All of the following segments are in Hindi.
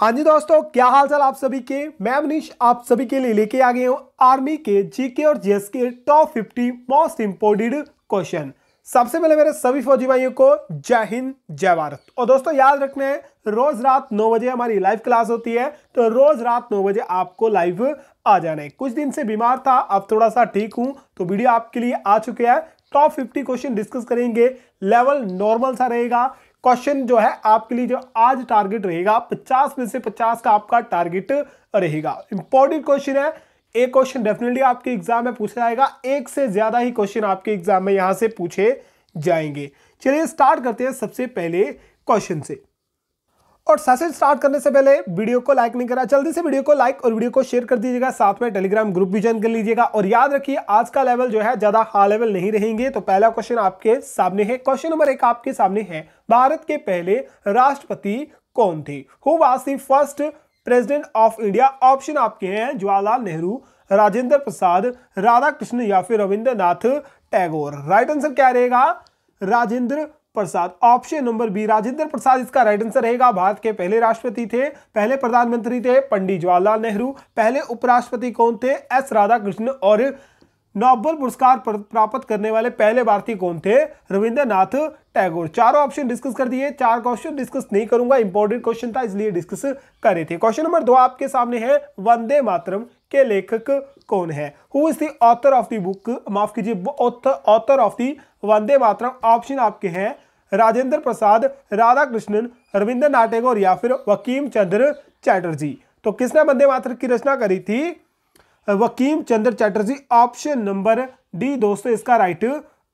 हाँ जी दोस्तों क्या हाल चाल आप सभी के मैं मनीष आप सभी के लिए लेके आ गए हूँ आर्मी के जीके और जीएस के top fifty most important question सबसे पहले मेरे सभी फौजी भाइयों को जय हिंद जय भारत और दोस्तों याद रखना है रोज रात नौ बजे हमारी लाइव क्लास होती है तो रोज रात नौ बजे आपको लाइव आ जाना है कुछ दिन से बीमार था अब थोड़ा सा ठीक हूँ तो वीडियो आपके लिए आ चुके हैं टॉप 50 क्वेश्चन डिस्कस करेंगे लेवल नॉर्मल सा रहेगा क्वेश्चन जो है आपके लिए जो आज टारगेट रहेगा 50 में से 50 का आपका टारगेट रहेगा इंपॉर्टेंट क्वेश्चन है एक क्वेश्चन डेफिनेटली आपके एग्जाम में पूछा जाएगा एक से ज्यादा ही क्वेश्चन आपके एग्जाम में यहां से पूछे जाएंगे चलिए स्टार्ट करते हैं सबसे पहले क्वेश्चन से और सेशन स्टार्ट करने से पहले वीडियो को लाइक नहीं करा जल्दी से वीडियो को लाइक और वीडियो को शेयर कर दीजिएगा साथ में टेलीग्राम ग्रुप भी ज्वाइन कर लीजिएगा और याद रखिए आज का लेवल जो है ज्यादा हाई लेवल नहीं रहेंगे तो पहला क्वेश्चन आपके सामने है क्वेश्चन नंबर एक आपके सामने है भारत के पहले राष्ट्रपति कौन थे who was the first president of India option आपके हैं जवाहरलाल नेहरू राजेंद्र प्रसाद राधा कृष्ण या फिर रविंद्रनाथ टैगोर राइट आंसर क्या रहेगा Rajendra Prasad option number B Rajendra Prasad इसका राइट आंसर रहेगा भारत के पहले राष्ट्रपति थे पहले प्रधानमंत्री थे पंडित जवाहरलाल नेहरू पहले उपराष्ट्रपति कौन थे एस राधाकृष्ण और नोबल पुरस्कार प्राप्त करने वाले पहले भारतीय कौन थे रविंद्रनाथ टैगोर चारों ऑप्शन डिस्कस कर दिए चार क्वेश्चन डिस्कस नहीं करूंगा इंपॉर्टेंट क्वेश्चन था इसलिए डिस्कस करे थे क्वेश्चन नंबर दो आपके सामने है वंदे मातरम के लेखक कौन है who is the author of the book माफ कीजिए author of the Vande Mataram option आपके हैं राजेंद्र प्रसाद राधाकृष्णन रविंद्र नाटेग और या फिर वकीम चंद्र चैटर्जी तो किसने वंदे मातर की रचना करी थी Bankim Chandra Chatterjee option number D दोस्तों इसका राइट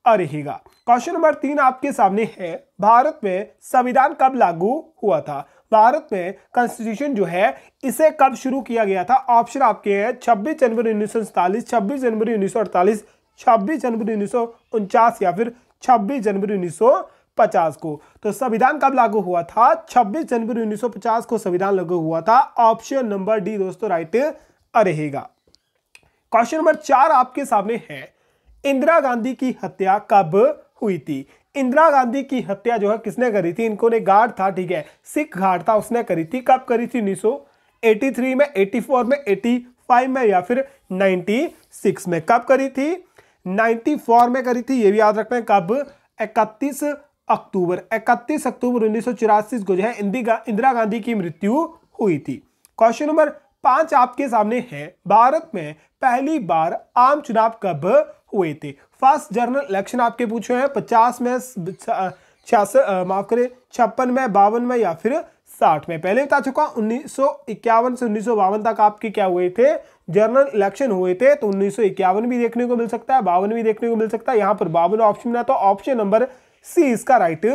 रहेगा क्वेश्चन नंबर तीन आपके सामने है भारत में संविधान कब लागू हुआ था भारत में कॉन्स्टिट्यूशन जो है इसे कब शुरू किया गया था ऑप्शन आपके हैं 26 जनवरी उन्नीस सौ सैंतालीस छब्बीस जनवरी उन्नीस सौ अड़तालीस छब्बीस जनवरी उन्नीस सौ उनचास या फिर 26 जनवरी उन्नीस सौ 1950 को तो संविधान कब लागू हुआ था 26 जनवरी 1950 को संविधान लागू हुआ था ऑप्शन नंबर डी दोस्तों राइट रहेगा क्वेश्चन नंबर चार आपके सामने है इंदिरा गांधी की हत्या कब हुई थी इंदिरा गांधी की हत्या जो है किसने करी थी इनको ने गार्ड था ठीक है सिख गार्ड था उसने करी थी कब करी थी उन्नीस में एटी में एटी में या फिर नाइनटी में कब करी थी 94 में करी थी ये भी याद रखना है कब 31 अक्टूबर 31 अक्टूबर उन्नीस को जो है इंदिरा गांधी की मृत्यु हुई थी क्वेश्चन नंबर पांच आपके सामने है भारत में पहली बार आम चुनाव कब हुए थे फर्स्ट जनरल इलेक्शन आपके पूछे हैं पचास में छियास माफ करें छप्पन में बावन में या फिर साठ में पहले बता चुका उन्नीस से उन्नीस तक आपके क्या हुए थे जनरल इलेक्शन हुए थे तो उन्नीस भी देखने को मिल सकता है बावन भी देखने को मिल सकता है यहाँ पर बावन ऑप्शन में तो ऑप्शन नंबर सी इसका राइट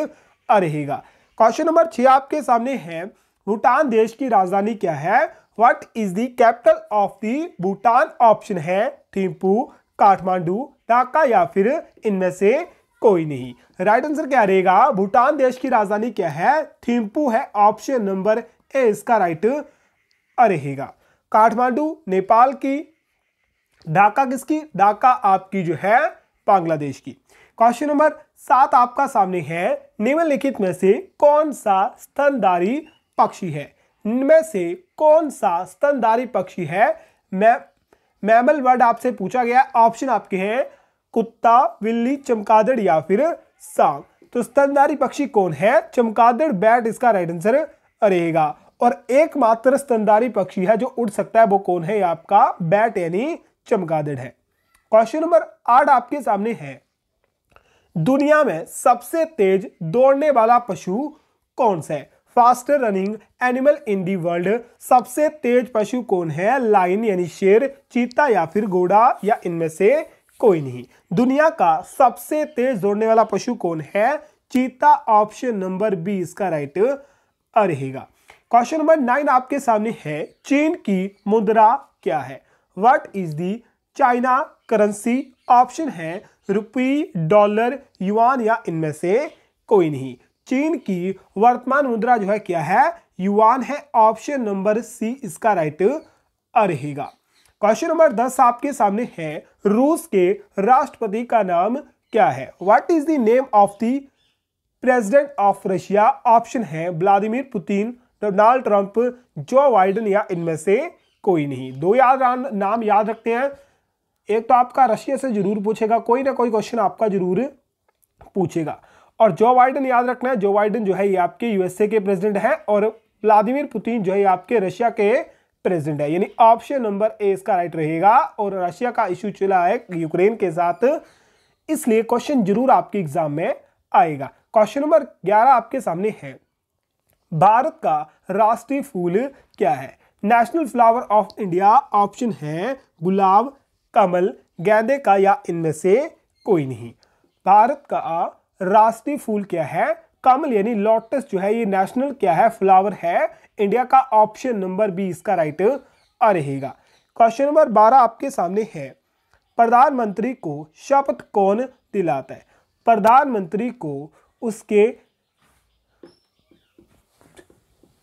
रहेगा क्वेश्चन नंबर छह आपके सामने है भूटान देश की राजधानी क्या है what is the capital of the Bhutan option है थिम्पू काठमांडू ढाका या फिर इनमें से कोई नहीं राइट आंसर क्या रहेगा भूटान देश की राजधानी क्या है थिम्पू है ऑप्शन नंबर ए इसका राइट रहेगा काठमांडू नेपाल की ढाका किसकी ढाका आपकी जो है बांग्लादेश की क्वेश्चन नंबर सात आपका सामने है निम्नलिखित में से कौन सा स्तनधारी पक्षी है इनमें से कौन सा स्तनधारी पक्षी है मै मैमल वर्ड आपसे पूछा गया ऑप्शन आपके हैं कुत्ता बिल्ली चमकादड़ या फिर सांप तो स्तनधारी पक्षी कौन है चमकादड़ बैट इसका राइट आंसर रहेगा और एकमात्र स्तनधारी पक्षी है जो उड़ सकता है वो कौन है आपका बैट यानी चमकादड़ है क्वेश्चन नंबर आठ आपके सामने है दुनिया में सबसे तेज दौड़ने वाला पशु कौन सा है fast running animal in the world सबसे तेज पशु कौन है लाइन यानी शेर चीता या फिर घोड़ा या इनमें से कोई नहीं दुनिया का सबसे तेज दौड़ने वाला पशु कौन है चीता ऑप्शन नंबर बी इसका राइट रहेगा क्वेश्चन नंबर नाइन आपके सामने है चीन की मुद्रा क्या है what is the China currency option है रुपी डॉलर युआन या इनमें से कोई नहीं चीन की वर्तमान मुद्रा जो है क्या है युआन है ऑप्शन नंबर सी इसका राइट रहेगा क्वेश्चन नंबर दस आपके सामने है रूस के राष्ट्रपति का नाम क्या है what is the name of the president of Russia option है Vladimir Putin Donald Trump Joe Biden या इनमें से कोई नहीं दो याद नाम याद रखते हैं एक तो आपका रशिया से जरूर पूछेगा कोई ना कोई क्वेश्चन आपका जरूर पूछेगा और जो बाइडन याद रखना है जो बाइडन जो है ये आपके यूएसए के प्रेसिडेंट हैं और व्लादिमिर पुतिन जो है आपके रशिया के प्रेसिडेंट है यानी ऑप्शन नंबर ए इसका राइट रहेगा और रशिया का इश्यू चला है यूक्रेन के साथ इसलिए क्वेश्चन जरूर आपके एग्जाम में आएगा क्वेश्चन नंबर ग्यारह आपके सामने है भारत का राष्ट्रीय फूल क्या है national flower of India option है गुलाब कमल गेंदे का या इनमें से कोई नहीं भारत का राष्ट्रीय फूल क्या है कमल यानी लोटस जो है ये नेशनल क्या है फ्लावर है इंडिया का ऑप्शन नंबर बी इसका राइट आ रहेगा क्वेश्चन नंबर बारह आपके सामने है प्रधानमंत्री को शपथ कौन दिलाता है प्रधानमंत्री को उसके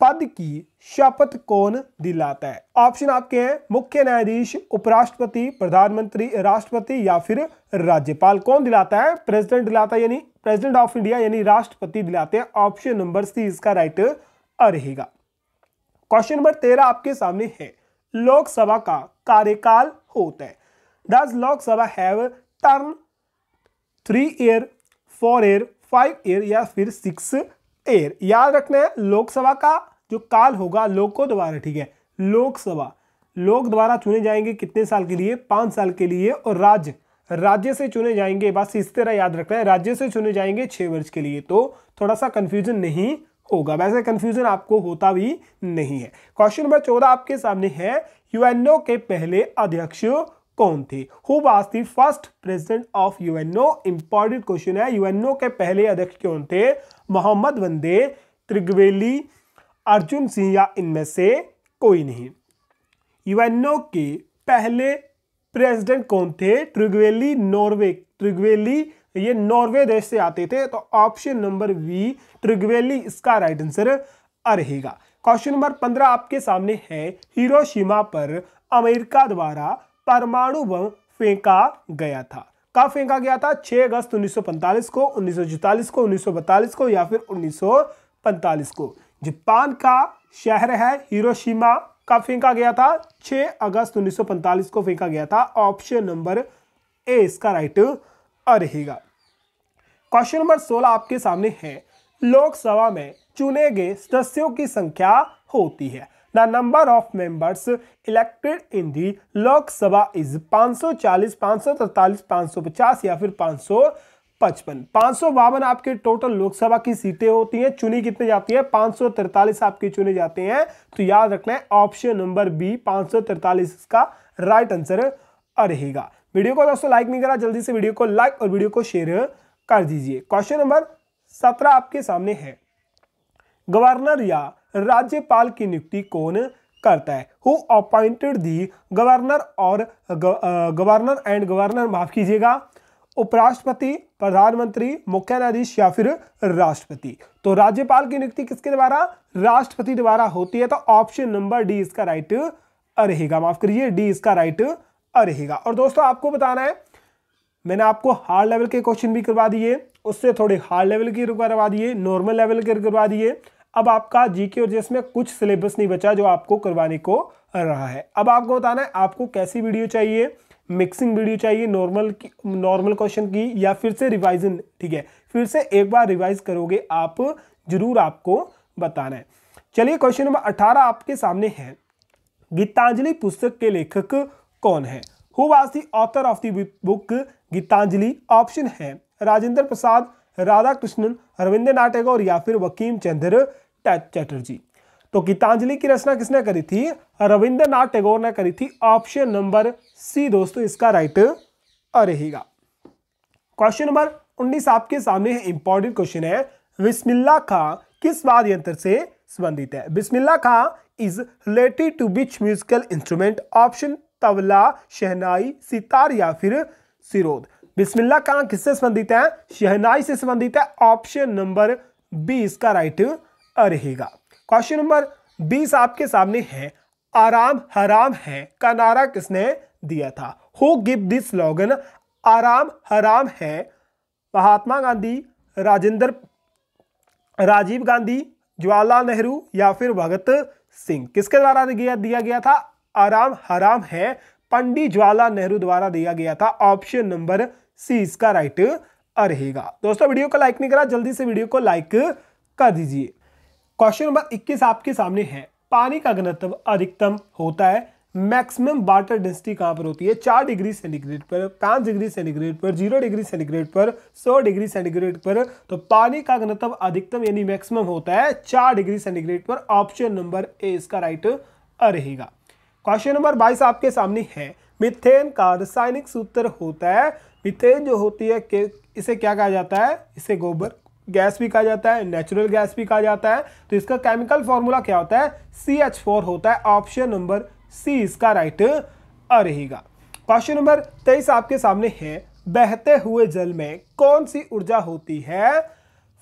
पद की शपथ कौन दिलाता है ऑप्शन आपके हैं मुख्य न्यायाधीश उपराष्ट्रपति प्रधानमंत्री राष्ट्रपति या फिर राज्यपाल कौन दिलाता है प्रेसिडेंट दिलाता है यानी प्रेसिडेंट ऑफ इंडिया यानी राष्ट्रपति दिलाते हैं ऑप्शन नंबर सी इसका राइट रहेगा क्वेश्चन नंबर तेरह आपके सामने है लोकसभा का कार्यकाल होता है does Lok Sabha have term three year four year five year या फिर सिक्स एयर याद रखना है लोकसभा का जो काल होगा लोको द्वारा ठीक है लोकसभा लोक द्वारा चुने जाएंगे कितने साल के लिए पाँच साल के लिए और राज्य राज्य से चुने जाएंगे बस इस तरह याद रखना है राज्य से चुने जाएंगे छः वर्ष के लिए तो थोड़ा सा कन्फ्यूजन नहीं होगा वैसे कन्फ्यूजन आपको होता भी नहीं है क्वेश्चन नंबर चौदह आपके सामने है यूएनओ के पहले अध्यक्ष कौन थे who was the first president of UNO important question है यूएनओ के पहले अध्यक्ष कौन थे मोहम्मद वंदे त्रिग्वेली अर्जुन सिंह या इनमें से कोई नहीं यूएनओ के पहले प्रेसिडेंट कौन थे त्रिग्वेली नॉर्वे त्रिग्वेली ये नॉर्वे देश से आते थे तो ऑप्शन नंबर वी त्रिग्वेली इसका राइट आंसर रहेगा क्वेश्चन नंबर पंद्रह आपके सामने है हिरोशिमा पर अमेरिका द्वारा परमाणु बम फेंका गया था कब फेंका गया था 6 अगस्त 1945 को उन्नीस को उन्नीस को या फिर 1945 को जापान का शहर है हिरोशिमा कब फेंका गया था 6 अगस्त 1945 को फेंका गया था ऑप्शन नंबर ए इसका राइट रहेगा क्वेश्चन नंबर 16 आपके सामने है लोकसभा में चुने गए सदस्यों की संख्या होती है The number of members elected in the Lok Sabha is 540, 543, 550 या फिर 555. पचपन सौ बावन आपके टोटल लोकसभा की सीटें होती हैं चुनी कितनी जाती है 543 सौ तिरतालीस आपके चुने जाते हैं तो याद रखना है ऑप्शन नंबर बी 543 सौ तिरतालीस इसका राइट आंसर रहेगा वीडियो को दोस्तों लाइक नहीं करा जल्दी से वीडियो को लाइक और वीडियो को शेयर कर दीजिए क्वेश्चन नंबर सत्रह आपके सामने है गवर्नर या राज्यपाल की नियुक्ति कौन करता है हु अपॉइंटेड दी गवर्नर और गवर्नर एंड गवर्नर माफ कीजिएगा उपराष्ट्रपति प्रधानमंत्री मुख्य न्यायाधीश या फिर राष्ट्रपति तो राज्यपाल की नियुक्ति किसके द्वारा राष्ट्रपति द्वारा होती है तो ऑप्शन नंबर डी इसका राइट रहेगा माफ करिए डी इसका राइट रहेगा और दोस्तों आपको बताना है मैंने आपको हार्ड लेवल के क्वेश्चन भी करवा दिए उससे थोड़े हार्ड लेवल के करवा दिए नॉर्मल लेवल के करवा दिए अब आपका जीके और जेस में कुछ सिलेबस नहीं बचा जो आपको करवाने को रहा है अब आपको बताना है आपको कैसी वीडियो चाहिए मिक्सिंग वीडियो चाहिए नॉर्मल नॉर्मल क्वेश्चन की या फिर से रिवाइजन ठीक है फिर से एक बार रिवाइज करोगे आप जरूर आपको बताना है चलिए क्वेश्चन नंबर अठारह आपके सामने है गीतांजलि पुस्तक के लेखक कौन है who was the author of the book Gitanjali option है राजेंद्र प्रसाद राधा कृष्णन रविंद्र टैगोर या फिर वकीम चंद्र चैटर्जी तो गीतांजलि की रचना किसने करी थी रविंद्रनाथ टैगोर ने करी थी ऑप्शन नंबर सी दोस्तों इसका राइट रहेगा क्वेश्चन नंबर उन्नीस आपके सामने है इंपॉर्टेंट क्वेश्चन है बिस्मिल्ला खा किस वाद्य यंत्र से संबंधित है Bismillah Khan is related to which musical instrument option tabla shehnai sitar या फिर सिरोद बिस्मिल्ला खां किससे संबंधित है शहनाई से संबंधित है ऑप्शन नंबर बी इसका राइट right रहेगा क्वेश्चन नंबर बीस आपके सामने है आराम हराम है का नारा किसने दिया था हु गिव दिस स्लोगन आराम हराम है महात्मा गांधी राजेंद्र राजीव गांधी जवाहरलाल नेहरू या फिर भगत सिंह किसके द्वारा दिया, दिया गया था आराम हराम है पंडित जवाहरलाल नेहरू द्वारा दिया गया था ऑप्शन नंबर सी इसका राइट रहेगा दोस्तों वीडियो को लाइक नहीं करा जल्दी से वीडियो को लाइक कर दीजिए क्वेश्चन नंबर 21 आपके सामने है पानी का घनत्व अधिकतम होता है मैक्सिमम वाटर डेंसिटी कहां पर होती है चार डिग्री सेंटीग्रेड पर पांच डिग्री सेंटीग्रेड पर जीरो डिग्री सेंटीग्रेड पर सौ डिग्री सेंटीग्रेड पर तो पानी का घनत्व अधिकतम यानी मैक्सिमम होता है चार डिग्री सेंटीग्रेड पर ऑप्शन नंबर ए इसका राइट रहेगा क्वेश्चन नंबर बाईस आपके सामने है मिथेन का रासायनिक सूत्र होता है मिथेन जो होती है इसे क्या कहा जाता है इसे गोबर गैस भी कहा जाता है नेचुरल गैस भी कहा जाता है तो इसका केमिकल फॉर्मूला क्या होता है सी एच फोर होता है ऑप्शन नंबर सी इसका राइट आ रहेगा क्वेश्चन नंबर तेईस आपके सामने है बहते हुए जल में कौन सी ऊर्जा होती है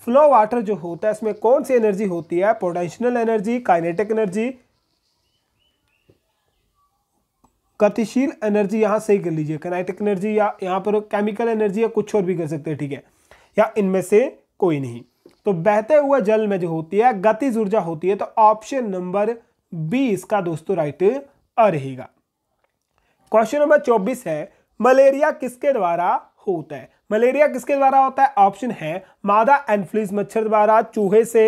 फ्लो वाटर जो होता है इसमें कौन सी एनर्जी होती है पोटेंशियल एनर्जी काइनेटिक एनर्जी गतिशील एनर्जी यहां से ही कर लीजिए काइनेटिक एनर्जी या यहां पर केमिकल एनर्जी या कुछ और भी कर सकते हैं ठीक है या इनमें से कोई नहीं तो बहते हुए जल में जो होती है गतिज ऊर्जा होती है तो ऑप्शन नंबर बी इसका दोस्तों राइट आ रहेगा क्वेश्चन नंबर चौबीस है मलेरिया किसके द्वारा होता है मलेरिया किसके द्वारा होता है ऑप्शन है मादा एनफ्लीज मच्छर द्वारा चूहे से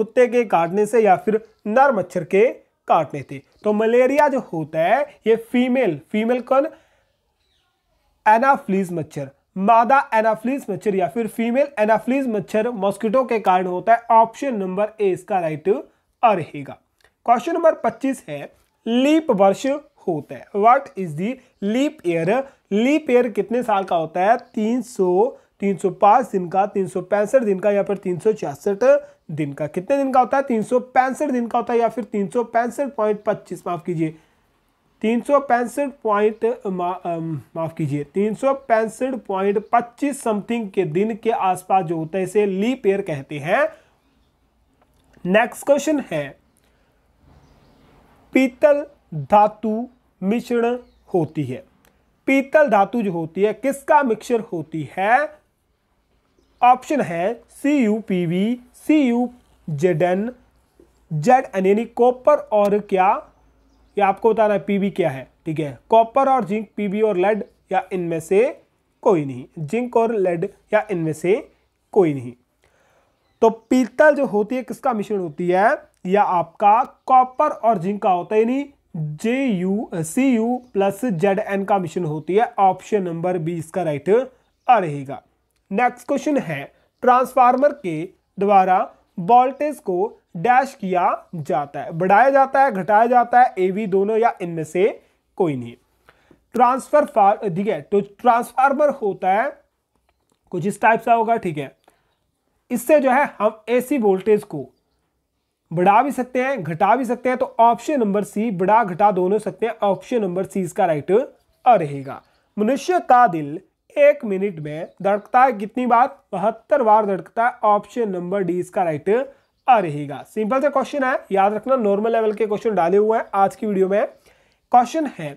कुत्ते के काटने से या फिर नर मच्छर के काटने से तो मलेरिया जो होता है ये फीमेल फीमेल कौन एनाफ्लिज मच्छर मादा एनाफ्लिस मच्छर या फिर फीमेल एनाफ्लिस मच्छर मॉस्किटो के कारण होता है ऑप्शन नंबर ए इसका राइट आ रहेगा क्वेश्चन नंबर पच्चीस है लीप वर्ष होता है what is the leap year leap year कितने साल का होता है तीन सौ तीन सौ पांच दिन का तीन सौ पैंसठ दिन का या फिर तीन सौ छियासठ दिन का कितने दिन का होता है तीन सौ पैंसठ दिन का होता है या फिर तीन सौ पैंसठ पॉइंट पच्चीस माफ कीजिए तीन सौ पैंसठ पॉइंट माफ़ कीजिए तीन सौ पैंसठ पॉइंट पच्चीस समथिंग के दिन के आसपास जो होता है इसे लीप ईयर कहते हैं नेक्स्ट क्वेश्चन है पीतल धातु मिश्रण होती है पीतल धातु जो होती है किसका मिक्सर होती है ऑप्शन है C U P V C U Z N Z N यानी कॉपर और क्या ये आपको बताना है पीबी क्या है ठीक है कॉपर और जिंक पीबी और लेड या इनमें से कोई नहीं जिंक और लेड या इनमें से कोई नहीं तो पीतल जो होती है किसका मिश्रण होती है या आपका कॉपर और जिंक का होता है नहीं J U C U plus Z N का मिश्रण होती है ऑप्शन नंबर बी इसका राइट आ रहेगा नेक्स्ट क्वेश्चन है ट्रांसफार्मर के द्वारा वोल्टेज को डैश किया जाता है बढ़ाया जाता है घटाया जाता है एवी दोनों या इनमें से कोई नहीं ट्रांसफर फार ठीक है तो ट्रांसफार्मर होता है कुछ इस टाइप सा होगा ठीक है इससे जो है हम एसी वोल्टेज को बढ़ा भी सकते हैं घटा भी सकते हैं तो ऑप्शन नंबर सी बढ़ा घटा दोनों सकते हैं ऑप्शन नंबर सी इसका राइट रहेगा मनुष्य का दिल एक मिनट में धड़कता है कितनी बार बहत्तर बार धड़कता है ऑप्शन नंबर डी इसका राइट आ रहेगा सिंपल सा क्वेश्चन है याद रखना नॉर्मल लेवल के क्वेश्चन डाले हुए हैं आज की वीडियो में क्वेश्चन है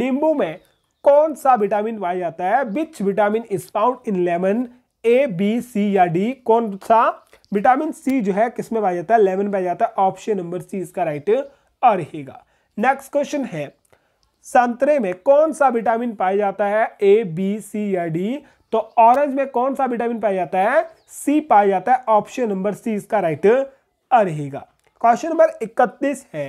नींबू में कौन सा विटामिन पाया जाता है which vitamin is found in lemon A B C या डी कौन सा विटामिन सी जो है किसमें पाया जाता है लेमन पाया जाता है ऑप्शन नंबर सी इसका राइट आ रहेगा नेक्स्ट क्वेश्चन है संतरे में कौन सा विटामिन पाया जाता है ए बी सी या डी तो ऑरेंज में कौन सा विटामिन पाया जाता है सी पाया जाता है ऑप्शन नंबर सी इसका राइट रहेगा क्वेश्चन नंबर इकतीस है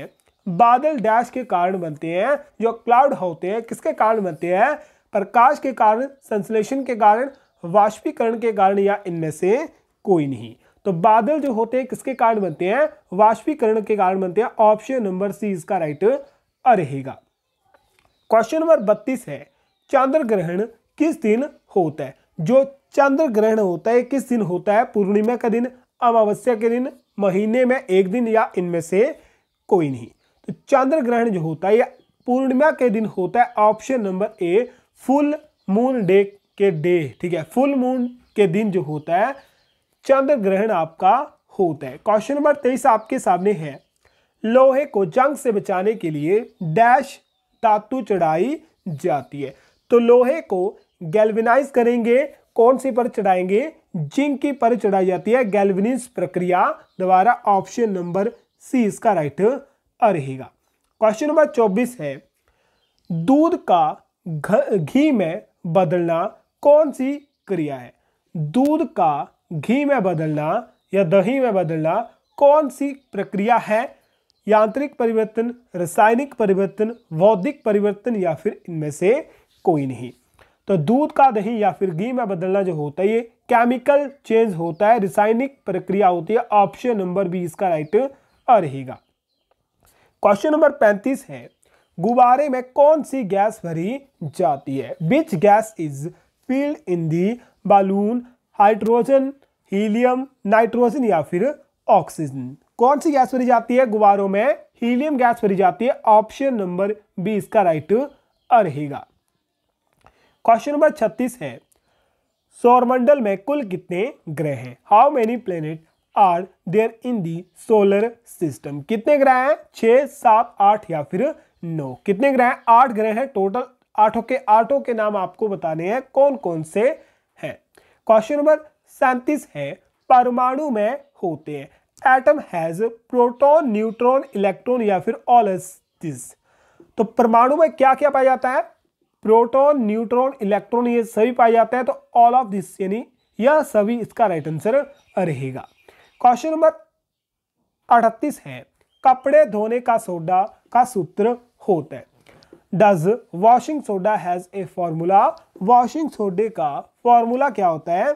बादल डैश के कारण बनते हैं जो क्लाउड होते हैं किसके कारण बनते हैं प्रकाश के कारण संश्लेषण के कारण वाष्पीकरण के कारण या इनमें से कोई नहीं तो बादल जो होते हैं किसके कारण बनते हैं वाष्पीकरण के कारण बनते हैं ऑप्शन नंबर सी इसका राइट रहेगा क्वेश्चन नंबर बत्तीस है चंद्र ग्रहण किस दिन होता है जो चंद्र ग्रहण होता है किस दिन होता है पूर्णिमा का दिन अमावस्या के दिन महीने में एक दिन या इनमें से कोई नहीं तो चंद्र ग्रहण जो होता है या पूर्णिमा के दिन होता है option number A full moon day के डे ठीक है फुल मून के दिन जो होता है चंद्र ग्रहण आपका होता है क्वेश्चन नंबर तेईस आपके सामने है लोहे को जंग से बचाने के लिए डैश धातु चढ़ाई जाती है तो लोहे को गैल्विनाइज करेंगे कौन सी पर चढ़ाएंगे जिंक की पर चढ़ाई जाती है गैल्विनिज प्रक्रिया द्वारा ऑप्शन नंबर सी इसका राइट रहेगा क्वेश्चन नंबर चौबीस है दूध का घी में बदलना कौन सी क्रिया है दूध का घी में बदलना या दही में बदलना कौन सी प्रक्रिया है यांत्रिक परिवर्तन रासायनिक परिवर्तन बौद्धिक परिवर्तन या फिर इनमें से कोई नहीं तो दूध का दही या फिर घी में बदलना जो होता है ये केमिकल चेंज होता है रासायनिक प्रक्रिया होती है ऑप्शन नंबर बी इसका राइट रहेगा क्वेश्चन नंबर पैंतीस है गुब्बारे में कौन सी गैस भरी जाती है which gas is filled in the balloon hydrogen helium nitrogen या फिर ऑक्सीजन कौन सी गैस भरी जाती है गुब्बारों में हीलियम गैस भरी जाती है ऑप्शन नंबर बी इसका राइट रहेगा क्वेश्चन नंबर छत्तीस है सौरमंडल में कुल कितने ग्रह हैं how many planet are there in the solar system कितने ग्रह हैं छ सात आठ या फिर नौ कितने ग्रह हैं आठ ग्रह हैं टोटल आठों के आठों के नाम आपको बताने हैं कौन कौन से हैं क्वेश्चन नंबर सैंतीस है परमाणु में होते हैं atom has proton neutron electron या फिर ऑलस्टिस तो परमाणु में क्या क्या पाया जाता है प्रोटॉन न्यूट्रॉन इलेक्ट्रॉन ये सभी पाए जाते हैं तो ऑल ऑफ दिस यानी यह सभी इसका राइट आंसर रहेगा क्वेश्चन नंबर अड़तीस है कपड़े धोने का सोडा का सूत्र होता है does washing soda has a formula washing सोडे का फॉर्मूला क्या होता है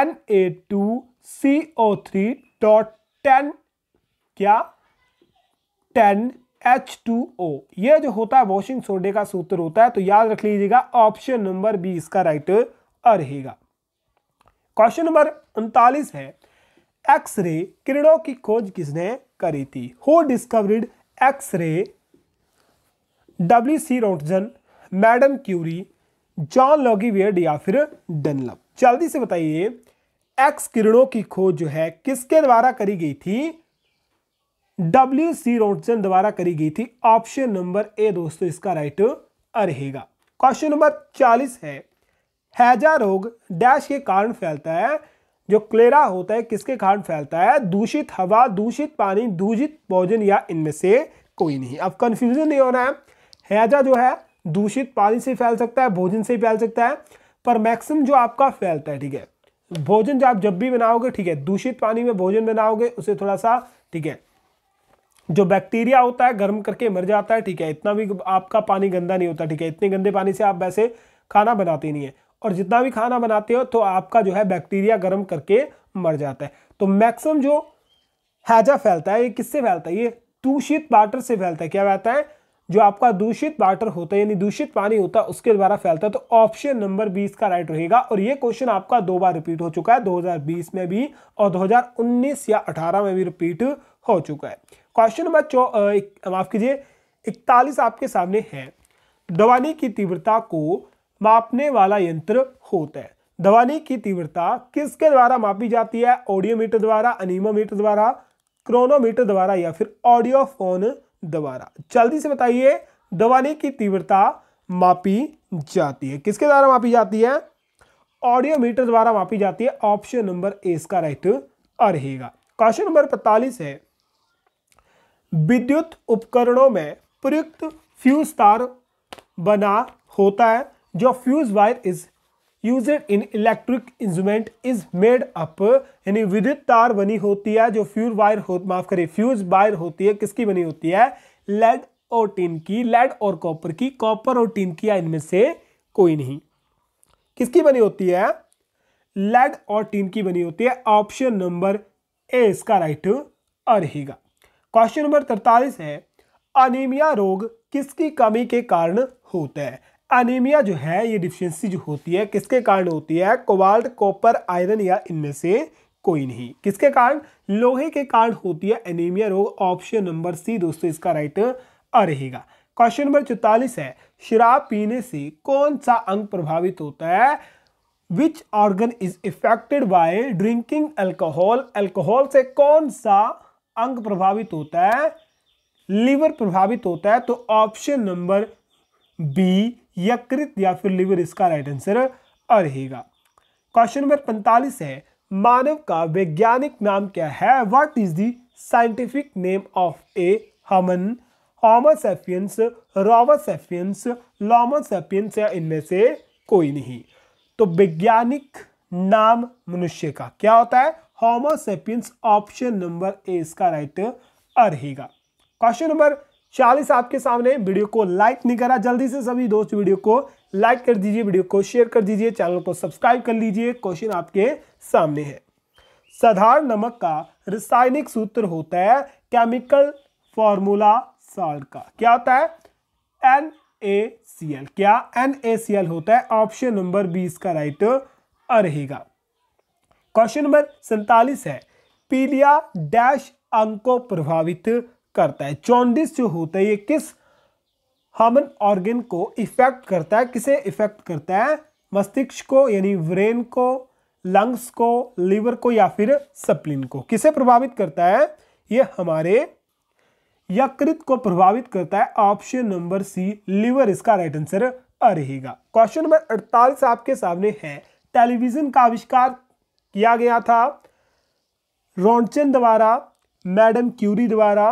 N A two C O three dot ten क्या टेन एच टू ओ यह जो होता है वॉशिंग सोडे का सूत्र होता है तो याद रख लीजिएगा ऑप्शन नंबर बी इसका राइट रहेगा क्वेश्चन नंबर उनतालीस है एक्सरे किरणों की खोज किसने करी थी who discovered x ray W C Roentgen madam Curie John लॉगीवेड या फिर डनलप जल्दी से बताइए एक्स किरणों की खोज जो है किसके द्वारा करी गई थी डब्ल्यू सी रोडसन द्वारा करी गई थी ऑप्शन नंबर ए दोस्तों इसका राइट रहेगा क्वेश्चन नंबर चालीस है हैजा रोग डैश के कारण फैलता है जो क्लेरा होता है किसके कारण फैलता है दूषित हवा दूषित पानी दूषित भोजन या इनमें से कोई नहीं अब कंफ्यूजन नहीं होना है हैजा जो है दूषित पानी से फैल सकता है भोजन से फैल सकता है पर मैक्सिमम जो आपका फैलता है ठीक है भोजन जो आप जब भी बनाओगे ठीक है दूषित पानी में भोजन बनाओगे उसे थोड़ा सा ठीक है जो बैक्टीरिया होता है गर्म करके मर जाता है ठीक है इतना भी आपका पानी गंदा नहीं होता ठीक है इतने गंदे पानी से आप वैसे खाना बनाते नहीं है और जितना भी खाना बनाते हो तो आपका जो है बैक्टीरिया गर्म करके मर जाता है तो मैक्सिमम जो हैजा फैलता है ये किससे फैलता है ये दूषित वाटर से फैलता है क्या फैलता है जो आपका दूषित वाटर होता है यानी दूषित पानी होता है उसके द्वारा फैलता है तो ऑप्शन नंबर बीस का राइट रहेगा और ये क्वेश्चन आपका दो बार रिपीट हो चुका है 2020 में भी और 2019 या 18 में भी रिपीट हो चुका है क्वेश्चन नंबर चौ माफ कीजिए इकतालीस आपके सामने है दवाने की तीव्रता को मापने वाला यंत्र होता है दवाने की तीव्रता किसके द्वारा मापी जाती है ऑडियोमीटर द्वारा अनिमोमीटर द्वारा क्रोनोमीटर द्वारा या फिर ऑडियोफोन द्वारा जल्दी से बताइए दवाने की तीव्रता मापी जाती है किसके द्वारा मापी जाती है ऑडियोमीटर द्वारा मापी जाती है ऑप्शन नंबर ए इसका राइट रहेगा क्वेश्चन नंबर पैंतालीस है विद्युत उपकरणों में प्रयुक्त फ्यूज तार बना होता है जो fuse wire is use in electric instrument is made up यानी विद्युत तार बनी होती है जो फ्यूज वायर हो माफ करिए फ्यूज वायर होती है किसकी बनी होती है लेड और टीन की लेड और कॉपर की कॉपर और टीन की इनमें से कोई नहीं किसकी बनी होती है लेड और टीन की बनी होती है ऑप्शन नंबर ए इसका राइट रहेगा क्वेश्चन नंबर तरतालीस है अनीमिया रोग किसकी कमी के कारण होता है अनीमिया जो है ये डिफिशियंसी जो होती है किसके कारण होती है कोबाल्ट कॉपर आयरन या इनमें से कोई नहीं किसके कारण लोहे के कारण होती है एनीमिया रोग ऑप्शन नंबर सी दोस्तों इसका राइट आ रहेगा क्वेश्चन नंबर चौतालीस है शराब पीने से कौन सा अंग प्रभावित होता है which organ is affected by drinking alcohol alcohol से कौन सा अंग प्रभावित होता है लीवर प्रभावित होता है तो ऑप्शन नंबर बी यकृत या फिर लीवर इसका राइट आंसर रहेगा क्वेश्चन नंबर पैंतालीस है मानव का वैज्ञानिक नाम क्या है what is the scientific name of a human Homo sapiens रोवासेफियंस लॉमोसेफियंस या इनमें से कोई नहीं तो वैज्ञानिक नाम मनुष्य का क्या होता है होमोसेपियंस ऑप्शन नंबर ए इसका राइट रहेगा क्वेश्चन नंबर चालीस आपके सामने वीडियो को लाइक नहीं करा जल्दी से सभी दोस्त वीडियो को लाइक कर दीजिए वीडियो को शेयर कर दीजिए चैनल को सब्सक्राइब कर लीजिए क्वेश्चन आपके सामने है साधारण नमक का रासायनिक सूत्र होता है केमिकल फॉर्मूला साल्ट का क्या होता है एन ए सी एल क्या एन ए सी एल होता है ऑप्शन नंबर बी इसका राइट रहेगा क्वेश्चन नंबर सैतालीस है पीलिया डैश अंग को प्रभावित करता है चौंडिस जो होता है ये किस हमन ऑर्गेन को इफेक्ट करता है किसे इफेक्ट करता है मस्तिष्क को यानी ब्रेन को लंग्स को लीवर को या फिर सप्लिन को किसे प्रभावित करता है ये हमारे यकृत को प्रभावित करता है ऑप्शन नंबर सी लिवर इसका राइट आंसर रहेगा क्वेश्चन नंबर अड़तालीस आपके सामने है टेलीविजन का आविष्कार किया गया था रोनचन द्वारा मैडम क्यूरी द्वारा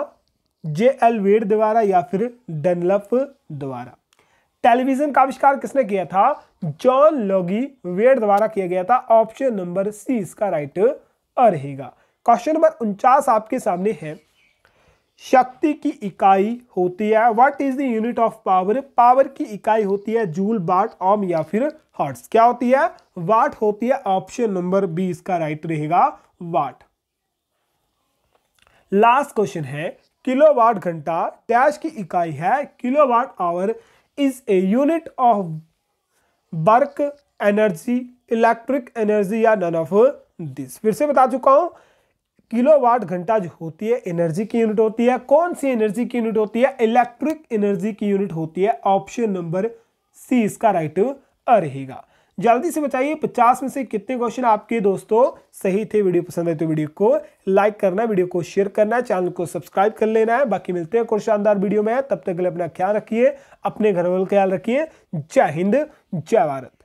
जे एल वेड द्वारा या फिर डेनलफ द्वारा टेलीविजन का आविष्कार किसने किया था जॉन लॉगी वेड द्वारा किया गया था ऑप्शन नंबर सी इसका राइट रहेगा क्वेश्चन नंबर उनचास आपके सामने है शक्ति की इकाई होती है what is the unit of power power की इकाई होती है जूल बाट ओम या फिर हर्ट्स क्या होती है वाट होती है ऑप्शन नंबर बी इसका राइट रहेगा वाट लास्ट क्वेश्चन है किलोवाट घंटा डैश की इकाई है kilowatt hour is a unit of work energy electric energy या नन ऑफ दिस फिर से बता चुका हूं किलोवाट घंटा जो होती है एनर्जी की यूनिट होती है कौन सी एनर्जी की यूनिट होती है इलेक्ट्रिक एनर्जी की यूनिट होती है ऑप्शन नंबर सी इसका राइट right रहेगा जल्दी से बताइए 50 में से कितने क्वेश्चन आपके दोस्तों सही थे वीडियो पसंद है तो वीडियो को लाइक करना वीडियो को शेयर करना चैनल को सब्सक्राइब कर लेना है बाकी मिलते हैं कुछ शानदार वीडियो में तब तक के लिए अपना ख्याल रखिए अपने घर वालों का ख्याल रखिए जय हिंद जय भारत